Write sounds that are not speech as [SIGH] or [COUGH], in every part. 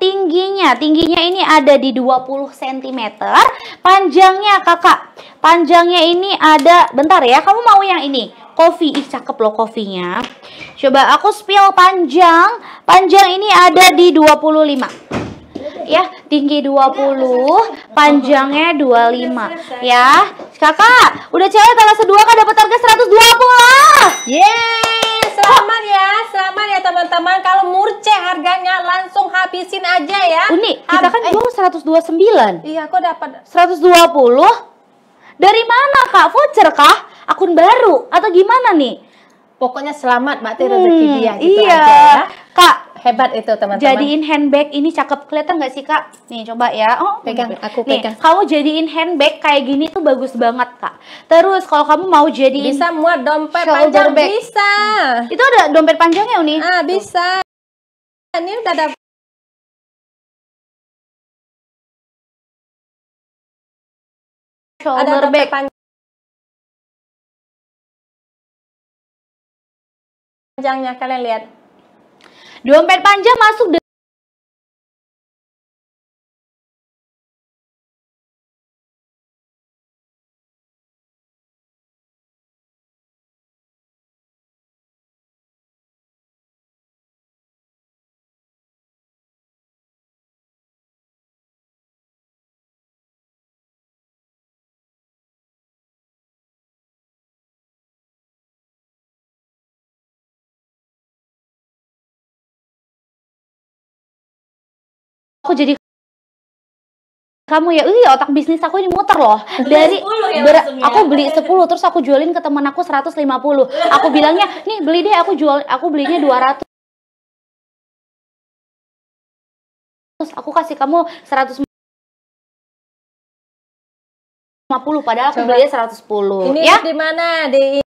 tingginya. Tingginya ini ada di 20 cm. Panjangnya kakak, panjangnya ini ada, bentar ya, kamu mau yang ini? Kofi, ih cakep loh kofinya. Coba aku spill panjang, panjang ini ada di 25 ya tinggi 20 panjangnya 25 ya kakak udah cewek kalau dua kak dapat harga 120 lah yeay selamat ya, selamat ya teman-teman. Kalau murce harganya langsung habisin aja ya. Unik, kita kan kan eh. 129. Iya, kok dapat 120? Dari mana, Kak? Voucher kah? Akun baru atau gimana nih? Pokoknya selamat Mbak Tiro hmm, rezeki dia gitu iya. aja ya. Kak, hebat itu teman-teman. Jadiin handbag ini cakep kelihatan nggak sih kak? Nih coba ya. Oh pegang aku pegang. Kamu jadiin handbag kayak gini tuh bagus banget kak terus kalau kamu mau jadi bisa muat dompet panjang bag. bisa hmm. itu ada dompet panjangnya uni ah bisa tuh. ini udah ada shoulder ada bag panjangnya kalian lihat dompet panjang masuk kok jadi kamu ya, iya otak bisnis aku ini muter loh. Dari ya ber, aku beli 10 terus aku jualin ke teman aku 150. Aku bilangnya, "Nih, beli deh aku jual aku belinya 200." Terus aku kasih kamu 100 50 padahal aku Coba. belinya 110. Ini ya? di mana? Di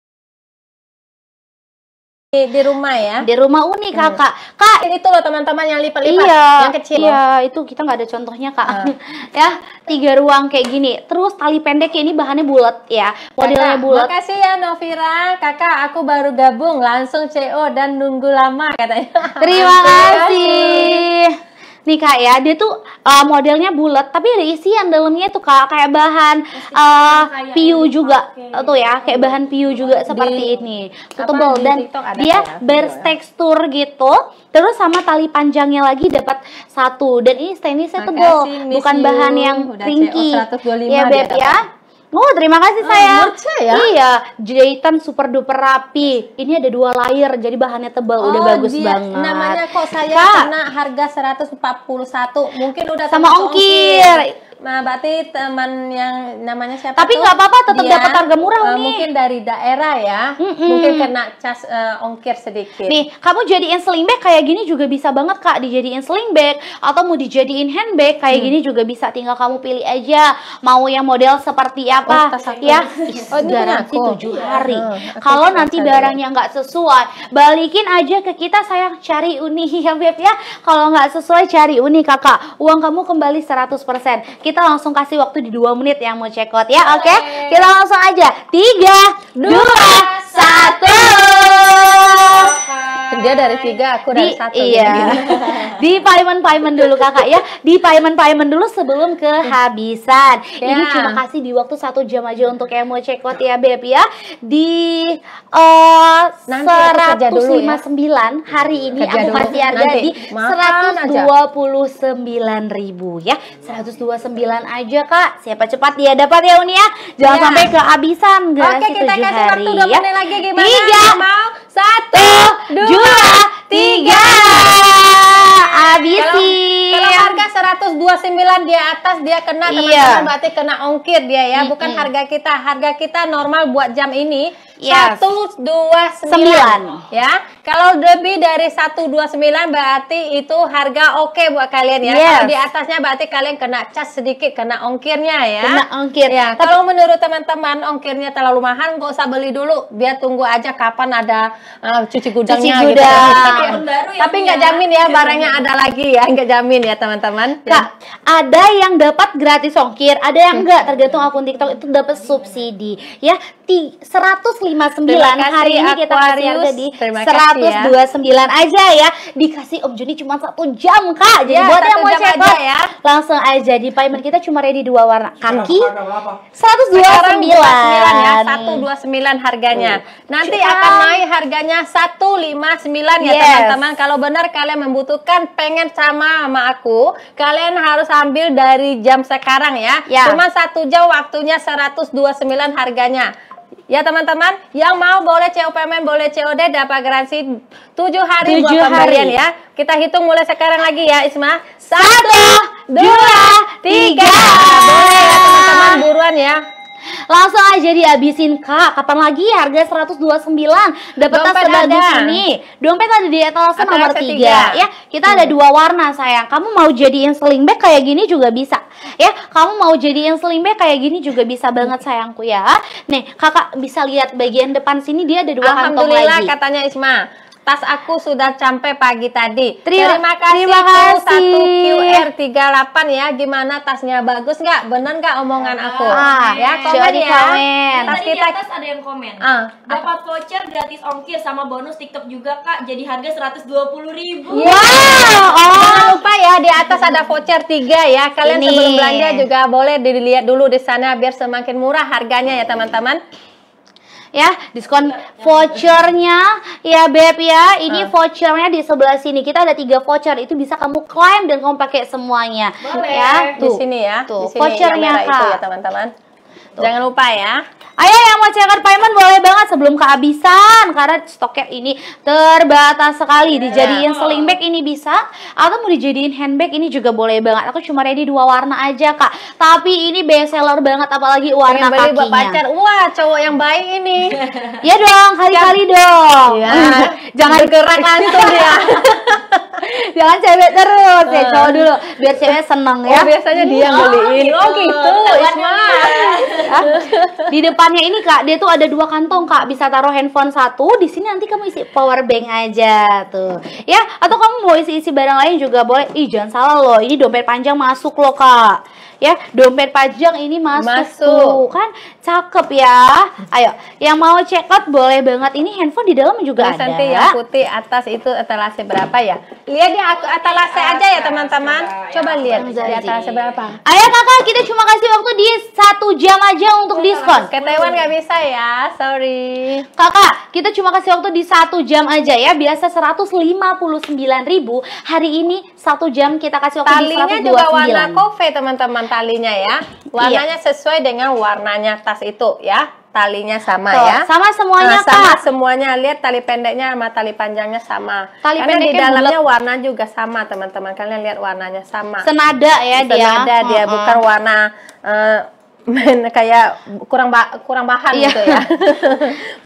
di, rumah ya di rumah uni kakak hmm. kak itu loh teman-teman yang lipat-lipat iya, yang kecil iya itu kita nggak ada contohnya kak hmm. [LAUGHS] ya tiga ruang kayak gini terus tali pendek ini bahannya bulat ya modelnya bulat makasih ya Novira kakak aku baru gabung langsung CO dan nunggu lama katanya terima [LAUGHS] kasih nih kak ya dia tuh uh, modelnya bulat tapi ada isian dalamnya tuh kak kayak bahan uh, piu juga okay. Eh, tuh ya kayak bahan piu juga di, seperti ini tebal dan dia ya, bertekstur ya. gitu terus sama tali panjangnya lagi dapat satu dan ini stainlessnya tebal bukan bahan yang ringkih iya, ya beb ya Oh terima kasih ah, sayang. Oh, saya. Iya, jahitan super duper rapi. Ini ada dua layer, jadi bahannya tebal, oh, udah bagus dia, banget. Namanya kok saya Kak. kena harga 141, mungkin udah sama ongkir. ongkir Nah, berarti teman yang namanya siapa? Tapi nggak apa-apa, tetap dapat harga murah uh, eh, nih. Mungkin dari daerah ya, mm hmm mungkin kena cas uh, ongkir sedikit. Nih, kamu jadiin sling bag kayak gini juga bisa banget kak, dijadiin sling bag atau mau dijadiin handbag kayak hmm. gini juga bisa. Tinggal kamu pilih aja mau yang model seperti oh, apa, oh, ya. [LAUGHS] oh, ini garansi tujuh hari. Uh, Kalau nanti barangnya nggak sesuai, balikin aja ke kita sayang cari uni [LAUGHS] ya beb ya. Kalau nggak sesuai cari uni kakak, uang kamu kembali 100%. Kita kita langsung kasih waktu di dua menit yang mau check out ya, oke? Okay? Kita langsung aja. tiga, dua, satu. Dia dari tiga, aku dari di, satu. Iya. [LAUGHS] di payment-payment dulu kakak ya. Di payment-payment dulu sebelum kehabisan. Yeah. Ini cuma kasih di waktu satu jam aja untuk yang mau check out ya Beb ya. Di eh, ya. seratus lima sembilan hari ini kerja aku di seratus dua puluh sembilan ribu ya. seratus dua sembilan aja kak. Siapa cepat dia dapat ya Unia. Ya? Jangan yeah. sampai kehabisan. Oke okay, kita kasih hari, waktu dua ya. menit lagi gimana? Tiga. Mau satu, dua, dua tiga. Habisin. Kalau, kalau harga sembilan di atas dia kena iya. teman-teman iya. berarti kena ongkir dia ya, bukan mm -hmm. harga kita. Harga kita normal buat jam ini yes. sembilan ya. Kalau lebih dari 129 berarti itu harga oke okay buat kalian ya. Yes. Kalau di atasnya berarti kalian kena cas sedikit, kena ongkirnya ya. Kena ongkir. Ya, Tapi... kalau menurut teman-teman ongkirnya terlalu mahal, nggak usah beli dulu. Biar tunggu aja kapan ada uh, cuci gudangnya cuci gitu. gudang. gitu. Tapi, iya. ya, Tapi nggak jamin ya barangnya ada lagi ya, nggak jamin ya teman-teman. ya. ada yang dapat gratis ongkir, ada yang enggak ya. tergantung akun TikTok itu dapat subsidi ya. 159 hari ini kita kasih harga di 100 129 ya. aja ya. Dikasih Om Juni cuma satu jam Kak. Jadi ya, buat yang mau check ya. langsung aja di payment kita cuma ready dua warna iya, kaki. 129 ya. 129 harganya. Iya. Nanti Cuman. akan naik harganya 159 ya teman-teman. Yes. Kalau benar kalian membutuhkan pengen sama sama aku, kalian harus ambil dari jam sekarang ya. ya. Cuma satu jam waktunya 129 harganya. Ya teman-teman, yang mau boleh payment boleh COD dapat garansi 7 hari 7 buat pemberian ya. Kita hitung mulai sekarang lagi ya Isma. Satu, dua, tiga. Boleh ya teman-teman buruan ya langsung aja dihabisin kak kapan lagi harga 129 dapat tas sebagus ini dompet ada di etalase nomor 3 ya kita ada hmm. dua warna sayang kamu mau jadiin sling bag kayak gini juga bisa ya kamu mau jadiin sling bag kayak gini juga bisa banget hmm. sayangku ya nih kakak bisa lihat bagian depan sini dia ada dua kantong lagi katanya Isma Tas aku sudah sampai pagi tadi. Terima, terima kasih. Terima kasih. 1 QR38 ya. Gimana tasnya bagus nggak? Bener nggak omongan ah, aku? Ah, ya, komen ya. Komen. Ya. Tas kita di atas ada yang komen. Ah, Dapat apa? voucher gratis ongkir sama bonus TikTok juga, Kak. Jadi harga ribu. Wow. Oh, jangan lupa ya di atas ada voucher tiga ya. Kalian Ini. sebelum belanja juga boleh dilihat dulu di sana biar semakin murah harganya ya, teman-teman ya diskon vouchernya ya beb ya ini uh. vouchernya di sebelah sini kita ada tiga voucher itu bisa kamu klaim dan kamu pakai semuanya Boleh. ya tuh, di sini ya tuh di sini vouchernya ya, kak ya teman-teman jangan lupa ya Ayo yang mau ceker payment boleh banget sebelum kehabisan karena stoknya ini terbatas sekali. Iya. Dijadiin sling bag ini bisa atau mau dijadiin handbag ini juga boleh banget. Aku cuma ready dua warna aja, Kak. Tapi ini best seller banget apalagi warna kakinya. buat pacar. Wah, cowok yang baik ini. [LAUGHS] ya dong, kali-kali dong. Ya. Jangan [LAUGHS] gerak langsung ya. [LAUGHS] jangan cewek terus ya cowok dulu biar cewek seneng ya oh, biasanya dia yang oh, beliin gitu. oh, gitu Isma di depannya ini kak dia tuh ada dua kantong kak bisa taruh handphone satu di sini nanti kamu isi power bank aja tuh ya atau kamu mau isi isi barang lain juga boleh ih jangan salah loh ini dompet panjang masuk loh kak ya dompet pajang ini masuk, masuk. tuh kan cakep ya ayo yang mau check out boleh banget ini handphone di dalam juga Mas ada nanti yang putih atas itu etalase berapa ya lihat ya etalase aja ya teman-teman coba lihat di etalase berapa ayo kakak kita cuma kasih waktu di satu jam aja untuk oh, diskon ke Taiwan nggak bisa ya sorry kakak kita cuma kasih waktu di satu jam aja ya biasa sembilan ribu hari ini satu jam kita kasih waktu Talinya di 129 juga warna kofe teman-teman talinya ya. Iya. Warnanya iya. sesuai dengan warnanya tas itu ya. Talinya sama Tuh, ya. Sama semuanya nah, sama Kak. semuanya. Lihat tali pendeknya sama tali panjangnya sama. Tali Karena di dalamnya bulat. warna juga sama, teman-teman. Kalian lihat warnanya sama. Senada ya Senada dia. Senada dia, uh -huh. bukan warna uh, eh, [LAUGHS] men kayak kurang ba kurang bahan iya. gitu ya. [LAUGHS]